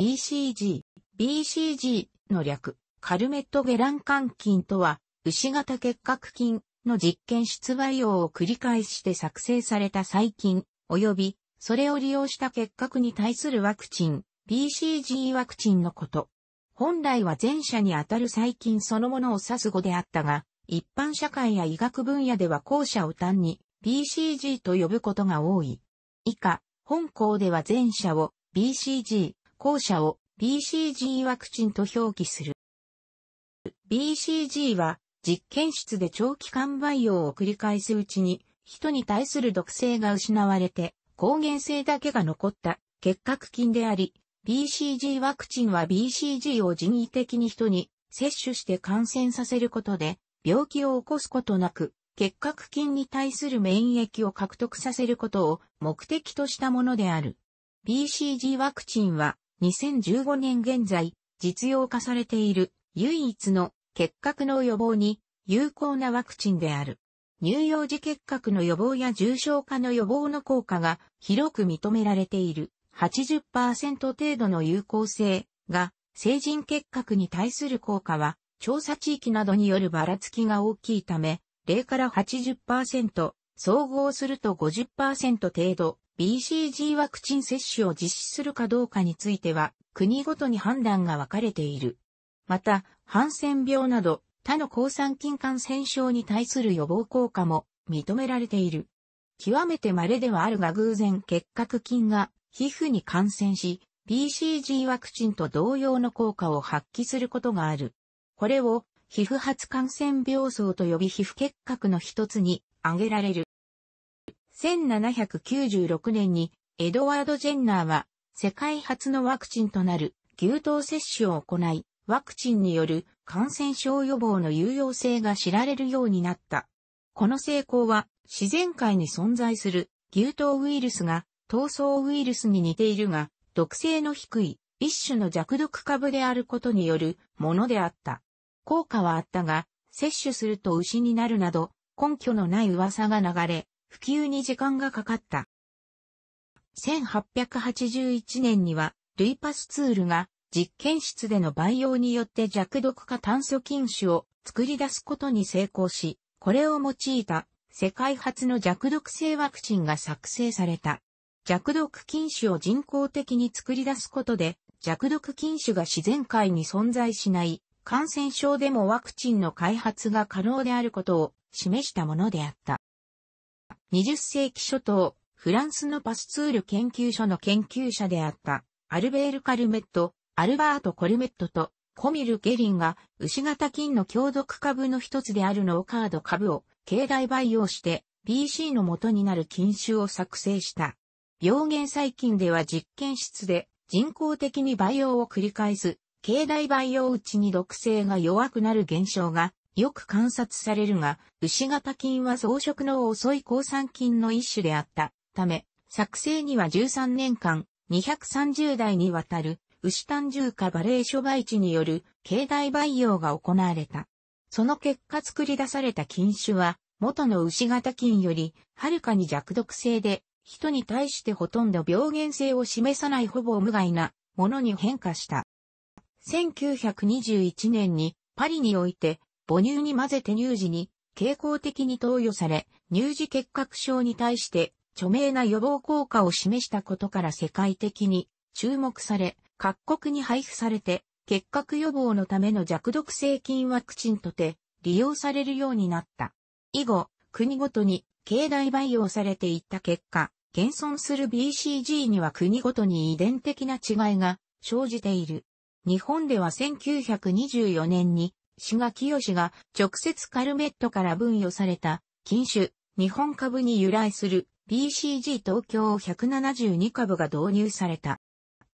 BCG、BCG の略、カルメットゲラン肝菌とは、牛型結核菌の実験出培用を繰り返して作成された細菌、及び、それを利用した結核に対するワクチン、BCG ワクチンのこと。本来は前者にあたる細菌そのものを指す語であったが、一般社会や医学分野では後者を単に BCG と呼ぶことが多い。以下、本校では前者を BCG、後者を BCG ワクチンと表記する。BCG は実験室で長期間培養を繰り返すうちに人に対する毒性が失われて抗原性だけが残った結核菌であり、BCG ワクチンは BCG を人為的に人に接種して感染させることで病気を起こすことなく結核菌に対する免疫を獲得させることを目的としたものである。BCG ワクチンは2015年現在、実用化されている唯一の結核の予防に有効なワクチンである。乳幼児結核の予防や重症化の予防の効果が広く認められている80%程度の有効性が成人結核に対する効果は調査地域などによるばらつきが大きいため0から80%総合すると50%程度 BCG ワクチン接種を実施するかどうかについては、国ごとに判断が分かれている。また、ハンセン病など他の抗酸菌感染症に対する予防効果も認められている。極めて稀ではあるが偶然結核菌が皮膚に感染し、BCG ワクチンと同様の効果を発揮することがある。これを皮膚発感染病層と呼び皮膚結核の一つに挙げられる。1796年にエドワード・ジェンナーは世界初のワクチンとなる牛刀接種を行い、ワクチンによる感染症予防の有用性が知られるようになった。この成功は自然界に存在する牛刀ウイルスが闘争ウイルスに似ているが、毒性の低い一種の弱毒株であることによるものであった。効果はあったが、摂取すると牛になるなど根拠のない噂が流れ、普及に時間がかかった。1881年には、ルイパスツールが実験室での培養によって弱毒化炭素菌種を作り出すことに成功し、これを用いた世界初の弱毒性ワクチンが作成された。弱毒菌種を人工的に作り出すことで、弱毒菌種が自然界に存在しない感染症でもワクチンの開発が可能であることを示したものであった。20世紀初頭、フランスのパスツール研究所の研究者であった、アルベール・カルメット、アルバート・コルメットと、コミル・ゲリンが、牛型菌の強毒株の一つであるノーカード株を、境内培養して、BC の元になる菌種を作成した。病原細菌では実験室で、人工的に培養を繰り返す、境内培養うちに毒性が弱くなる現象がよく観察されるが、牛型菌は増殖の遅い抗酸菌の一種であったため、作成には13年間、230代にわたる、牛単重化バレー諸媒地による、境内培養が行われた。その結果作り出された菌種は、元の牛型菌より、はるかに弱毒性で、人に対してほとんど病原性を示さないほぼ無害なものに変化した。1921年にパリにおいて母乳に混ぜて乳児に傾向的に投与され、乳児結核症に対して著名な予防効果を示したことから世界的に注目され、各国に配布されて、結核予防のための弱毒性菌ワクチンとて利用されるようになった。以後、国ごとに境内培養されていった結果、現存する BCG には国ごとに遺伝的な違いが生じている。日本では1924年に志賀清が直接カルメットから分与された禁酒、日本株に由来する BCG 東京172株が導入された。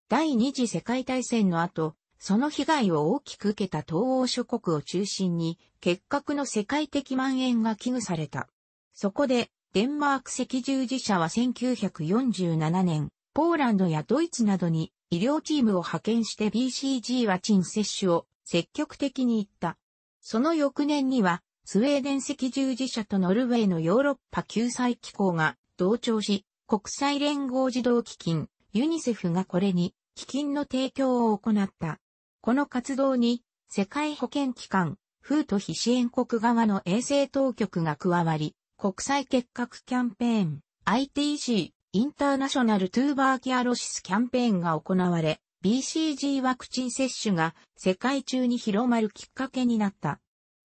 第二次世界大戦の後、その被害を大きく受けた東欧諸国を中心に、結核の世界的蔓延が危惧された。そこで、デンマーク赤十字社は1947年、ポーランドやドイツなどに医療チームを派遣して BCG ワチン接種を積極的に行った。その翌年には、スウェーデン赤十字社とノルウェーのヨーロッパ救済機構が同調し、国際連合児童基金、ユニセフがこれに基金の提供を行った。この活動に、世界保健機関、フート非支援国側の衛生当局が加わり、国際結核キャンペーン、ITC、インターナショナルトゥーバーキアロシスキャンペーンが行われ、BCG ワクチン接種が世界中に広まるきっかけになった。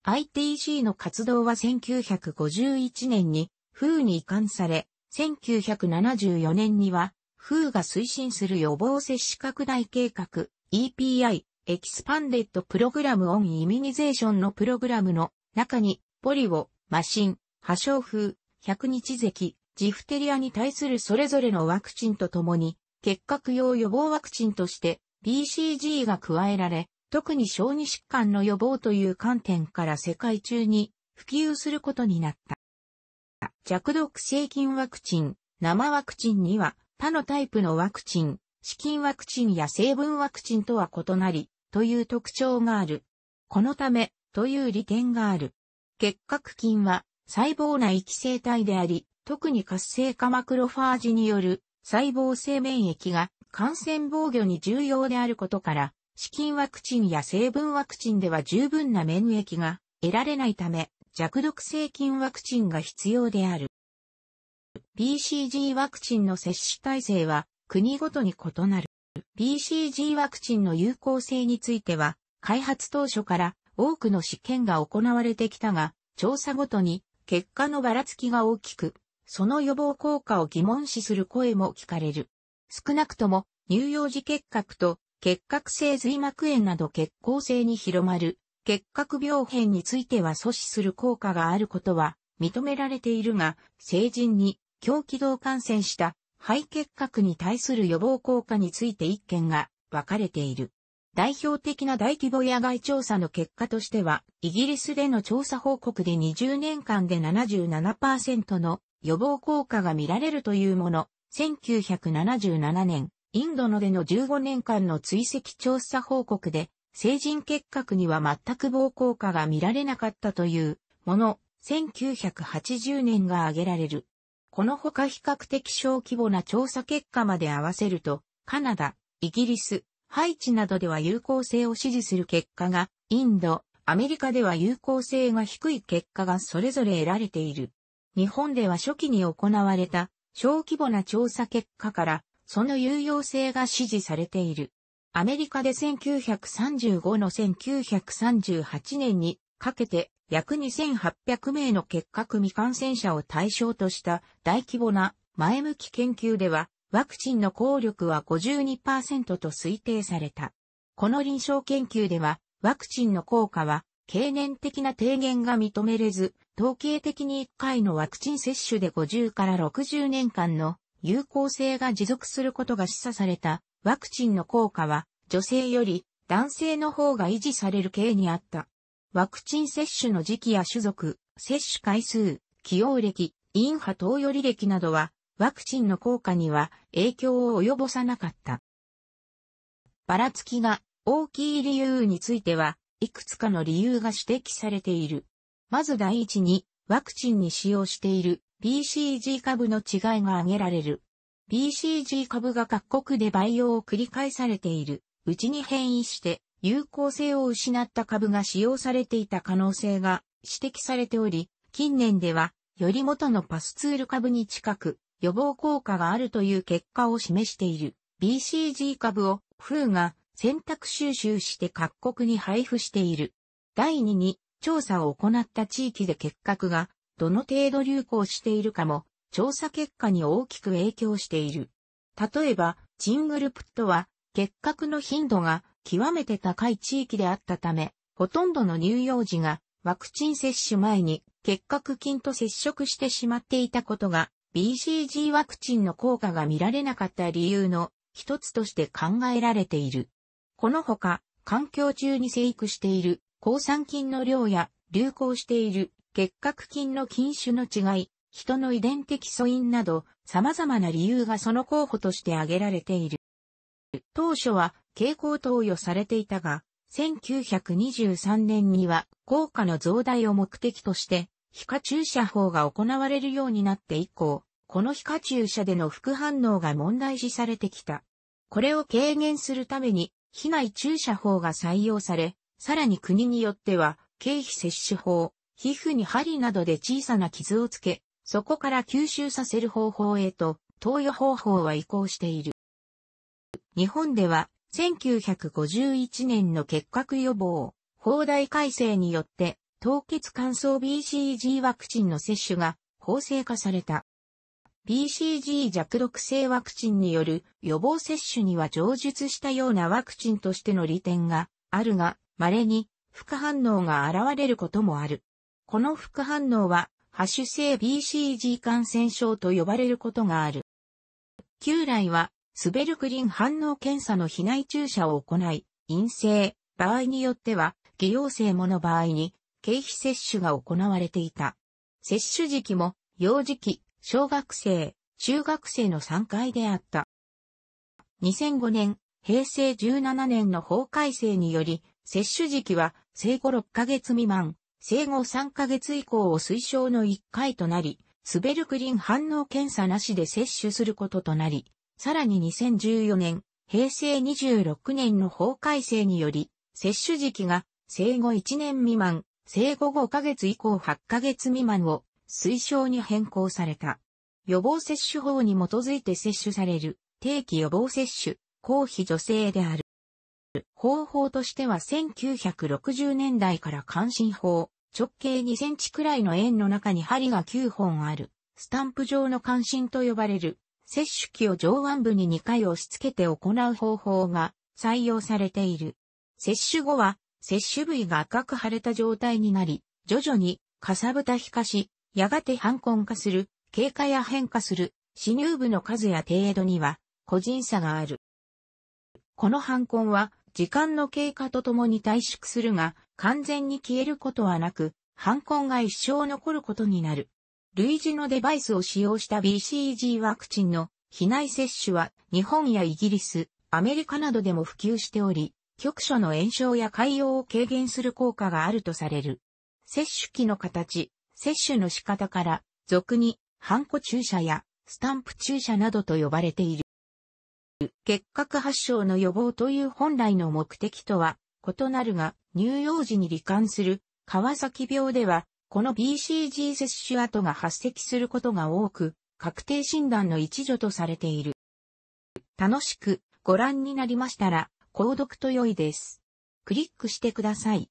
ITC の活動は1951年に風に移管され、1974年には風が推進する予防接種拡大計画 EPI エキスパンデッドプログラムオンイミニゼーションのプログラムの中にポリオ、マシン、破傷風、百日咳、ジフテリアに対するそれぞれのワクチンとともに結核用予防ワクチンとして BCG が加えられ、特に小児疾患の予防という観点から世界中に普及することになった。弱毒性菌ワクチン、生ワクチンには他のタイプのワクチン、資金ワクチンや成分ワクチンとは異なり、という特徴がある。このため、という利点がある。結核菌は細胞内寄生体であり、特に活性化マクロファージによる細胞性免疫が感染防御に重要であることから、資金ワクチンや成分ワクチンでは十分な免疫が得られないため、弱毒性菌ワクチンが必要である。BCG ワクチンの接種体制は国ごとに異なる。BCG ワクチンの有効性については、開発当初から多くの試験が行われてきたが、調査ごとに結果のばらつきが大きく、その予防効果を疑問視する声も聞かれる。少なくとも、乳幼児結核と結核性髄膜炎など血行性に広まる結核病変については阻止する効果があることは認められているが、成人に狂気道感染した肺結核に対する予防効果について一件が分かれている。代表的な大規模野外調査の結果としては、イギリスでの調査報告で20年間で77%の予防効果が見られるというもの、1977年、インドのでの15年間の追跡調査報告で、成人結核には全く防効果が見られなかったというもの、1980年が挙げられる。このほか比較的小規模な調査結果まで合わせると、カナダ、イギリス、ハイチなどでは有効性を支持する結果が、インド、アメリカでは有効性が低い結果がそれぞれ得られている。日本では初期に行われた小規模な調査結果から、その有用性が支持されている。アメリカで1935の1938年にかけて約2800名の結核未感染者を対象とした大規模な前向き研究ではワクチンの効力は52%と推定された。この臨床研究ではワクチンの効果は経年的な低減が認めれず統計的に1回のワクチン接種で50から60年間の有効性が持続することが示唆されたワクチンの効果は女性より男性の方が維持される系にあった。ワクチン接種の時期や種族、接種回数、起用歴、インハ投与履歴などはワクチンの効果には影響を及ぼさなかった。ばらつきが大きい理由については、いくつかの理由が指摘されている。まず第一に、ワクチンに使用している BCG 株の違いが挙げられる。BCG 株が各国で培養を繰り返されているうちに変異して有効性を失った株が使用されていた可能性が指摘されており、近年ではより元のパスツール株に近く予防効果があるという結果を示している BCG 株を風が選択収集して各国に配布している。第2に調査を行った地域で結核がどの程度流行しているかも調査結果に大きく影響している。例えば、チングルプットは結核の頻度が極めて高い地域であったため、ほとんどの乳幼児がワクチン接種前に結核菌と接触してしまっていたことが BCG ワクチンの効果が見られなかった理由の一つとして考えられている。このほか、環境中に生育している抗酸菌の量や流行している結核菌の菌種の違い、人の遺伝的素因など様々な理由がその候補として挙げられている。当初は傾向投与されていたが、1923年には効果の増大を目的として、皮下注射法が行われるようになって以降、この皮下注射での副反応が問題視されてきた。これを軽減するために、皮内注射法が採用され、さらに国によっては、経費摂取法、皮膚に針などで小さな傷をつけ、そこから吸収させる方法へと、投与方法は移行している。日本では、1951年の結核予防、法大改正によって、凍結乾燥 BCG ワクチンの接種が法制化された。BCG 弱毒性ワクチンによる予防接種には上述したようなワクチンとしての利点があるが、稀に副反応が現れることもある。この副反応は、ハッシュ性 BCG 感染症と呼ばれることがある。旧来は、スベルクリン反応検査の被害注射を行い、陰性、場合によっては、偽陽性もの場合に、経費接種が行われていた。接種時期も、幼児期、小学生、中学生の3回であった。2005年、平成17年の法改正により、接種時期は生後6ヶ月未満、生後3ヶ月以降を推奨の1回となり、スベルクリン反応検査なしで接種することとなり、さらに2014年、平成26年の法改正により、接種時期が生後1年未満、生後5ヶ月以降8ヶ月未満を推奨に変更された。予防接種法に基づいて接種される定期予防接種、公費助成である。方法としては1960年代から関心法、直径2センチくらいの円の中に針が9本ある、スタンプ状の関心と呼ばれる、摂取器を上腕部に2回押し付けて行う方法が採用されている。摂取後は、摂取部位が赤く腫れた状態になり、徐々に、かさぶた皮化し、やがて反根化する、経過や変化する、死乳部の数や程度には、個人差がある。この反根は、時間の経過とともに退縮するが、完全に消えることはなく、犯行が一生残ることになる。類似のデバイスを使用した BCG ワクチンの避内接種は日本やイギリス、アメリカなどでも普及しており、局所の炎症や潰瘍を軽減する効果があるとされる。接種器の形、接種の仕方から、俗に、ハンコ注射やスタンプ注射などと呼ばれている。結核発症の予防という本来の目的とは異なるが、乳幼児に罹患する川崎病では、この BCG 接種跡が発生することが多く、確定診断の一助とされている。楽しくご覧になりましたら、購読と良いです。クリックしてください。